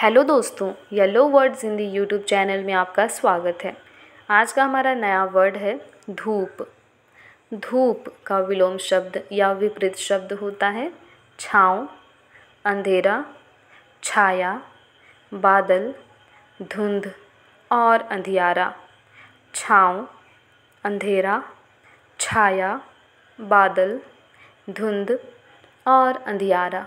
hello दोस्तों Yellow Words Hindi YouTube channel में आपका स्वागत है आज का हमारा नया वर्ड है धूप धूप का विलोम शब्द या विपरीत शब्द होता है छाँव अंधेरा छाया बादल धुंध और अंधियारा छाँव अंधेरा छाया बादल धुंध और अंधियारा